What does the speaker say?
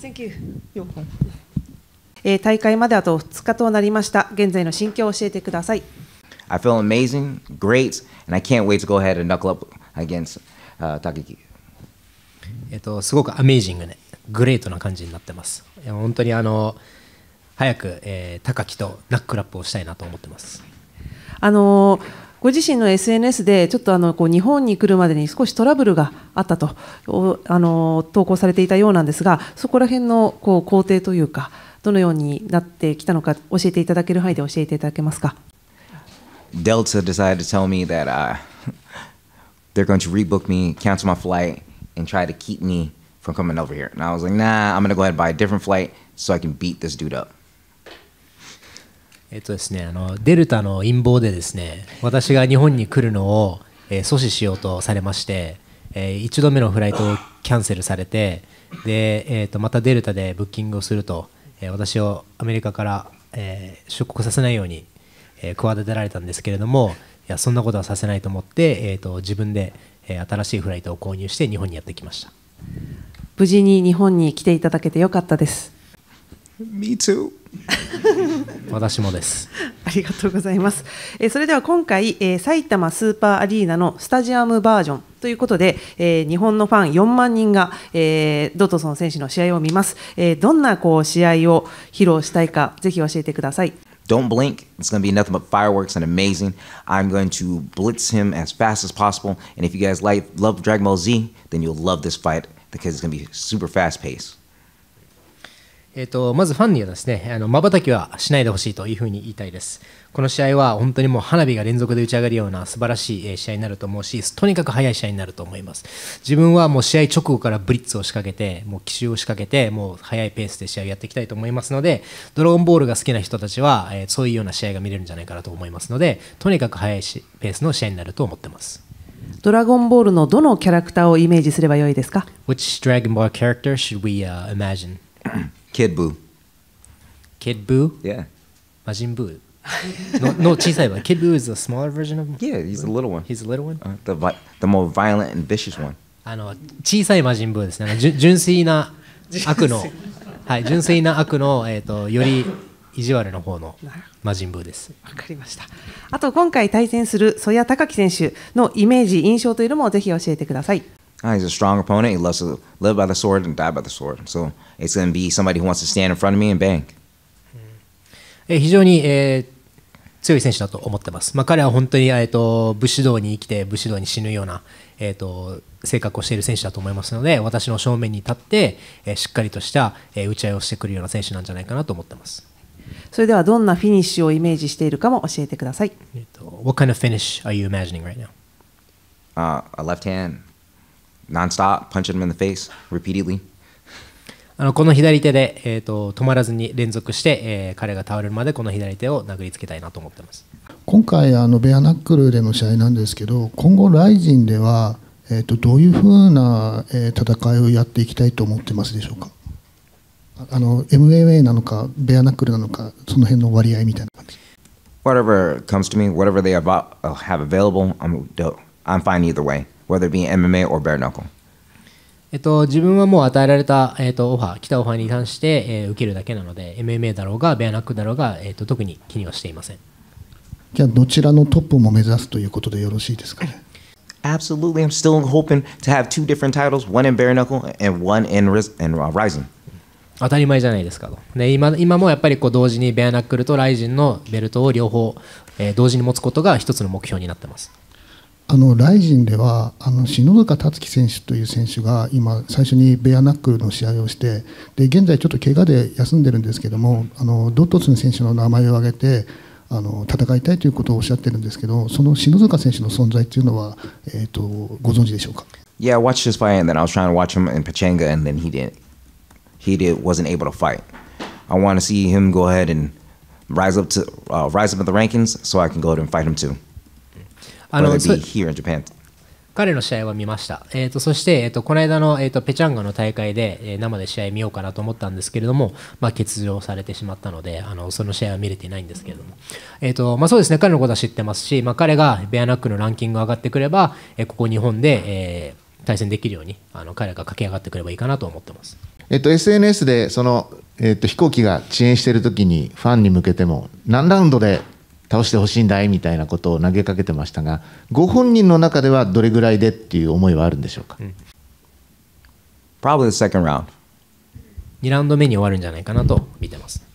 Thank you. えー、大会まであと2日となりました。現在の心境を教えてください。I feel amazing, great, and I can't wait to go ahead and knuckle up against、uh, t a k k i えっと、すごくアメージングね、グレートな感じになってます。いや本当にあの早く、えー、高木とナックラップをしたいなと思ってます。あのーご自身の SNS でちょっとあのこう日本に来るまでに少しトラブルがあったとおあの投稿されていたようなんですがそこら辺のこう工程というかどのようになってきたのか教えていただける範囲で教えていただけますか。Delta decided to tell me that、uh, they're going to rebook me, cancel my flight, and try to keep me from coming over here. And I was like, nah, I'm going to go ahead and buy a different flight so I can beat this dude up. えっとですね、あのデルタの陰謀でですね私が日本に来るのを、えー、阻止しようとされまして、えー、1度目のフライトをキャンセルされてで、えーと、またデルタでブッキングをすると、えー、私をアメリカから、え出国させないように、え企てられたんですけれどもいやそんなことはさせないと思って、えーと、自分で、え新しいフライトを購入して日本にやってきました無事に日本に来ていただけてよかったです。Me too. 私もです。ありがとうございます。えー、それでは今回、えー、埼玉スーパーアリーナのスタジアムバージョンということで、えー、日本のファン4万人が、えドトソン選手の試合を見ます。えどんなこう試合を披露したいか、ぜひ教えてください。Don't blink. It's going to be nothing but fireworks and amazing. I'm going to blitz him as fast as possible. And if you guys like love Dragon Ball Z, then you'll love this fight because it's going to be super fast paced. えーと、まずファンにはですねまばたきはしないでほしいというふうに言いたいです。この試合は本当にもう花火が連続で打ち上がるような素晴らしい試合になると思うし、とにかく速い試合になると思います。自分はもう試合直後からブリッツを仕掛けて、もう奇襲を仕掛けて、もう速いペースで試合をやっていきたいと思いますので、ドラゴンボールが好きな人たちは、えそういうような試合が見れるんじゃないかなと思いますので、とにかく速いペースの試合になると思ってます。ドラゴンボールのどのキャラクターをイメージすればよいですか Which Dragon Ball character should we、imagine? Kid Buu. Kid Buu? Yeah. Majin Buu. no, no, Chisaiba. Kid Buu is a smaller version of him? Yeah, he's a little one. He's a little one? Uh, the, vi- the more violent and vicious one. あの小さい魔人ブーですね。あのじゅ純粋な悪の、はい、純粋な悪の、えーと、とより意地悪の方の魔人ブーです。わかりました。あと今回対戦する曽谷隆樹選手のイメージ、印象というのもぜひ教えてください。Uh, he's a strong opponent. He loves to live by the sword and die by the sword. So it's going to be somebody who wants to stand in front of me and bang. え非常に、えー、強い選手だと思ってます。まあ、彼は本当に、えーと、と武士道に生きて武士道に死ぬような、えーと、と性格をしている選手だと思いますので私の正面に立って、えー、しっかりとした、えー、打ち合いをしてくるような選手なんじゃないかなと思ってます。それではどんなフィニッシュをイメージしているかも教えてください。えーと、What kind of finish are you imagining right now?、Uh, a left hand. nonstop, p u n c h i n him in the face repeatedly. あのこの左手で、えー、と止まらずに連続して、えー、彼が倒れるまでこの左手を殴りつけたいなと思ってます今回あのベアナックルでの試合なんですけど今後ライジンでは、えー、とどういうふうな、えー、戦いをやっていきたいと思ってますでしょうかあの MMA なのかベアナックルなのかその辺の割合みたいな感じ Whatever comes to me, whatever they have, have available, I'm, I'm fine either way. whether it be MMA or bare knuckle? えっと、自分はもう与えられた、えっと、オファー、来たオファーに関して、えー、受けるだけなので、MMA だろうが、ベアナックだろうが、えっと、特に気にはしていません。じゃあ、どちらのトップも目指すということでよろしいですかね。Absolutely, I'm still hoping to have two different titles, one in bare knuckle and one in, Riz in Rising. 当たり前じゃないですかと、ね、今今もやっぱりこう同時にベアナックルとライジンのベルトを両方、えー、同時に持つことが一つの目標になってます。あのライジンではあの篠塚達樹選手という選手が今、最初にベアナックルの試合をしてで現在、ちょっと怪我で休んでるんですけどもあのドットスン選手の名前を挙げてあの戦いたいということをおっしゃってるんですけどその篠塚選手の存在というのは、えーと、とご存知でしょうか Yeah, I watched his fight and then I was trying to watch him in Pachanga and then he didn't. He did, wasn't able to fight. I want to see him go ahead and rise up, to, uh, rise up in the rankings so I can go ahead and fight him too. あの彼の試合は見ました、えーと、そして、えーと、この間の、えーと、ペチャンガの大会で、えー、生で試合見ようかなと思ったんですけれども、まあ、欠場されてしまったのであのその試合は見れてないんですけれども、えーとまあ、そうですね彼のことは知ってますし、まあ、彼がベアナックのランキングが上がってくれば、えー、ここ日本で、えー、対戦できるようにあの彼が駆け上がってくればいいかなと思ってます。えっと、SNS でその、えっと、飛行機が遅延しているときにファンに向けても何ラウンドで倒してほしいんだいみたいなことを投げかけてましたがご本人の中ではどれぐらいでっていう思いはあるんでしょうか、Probably the second round 2ラウンド目に終わるんじゃないかなと見てます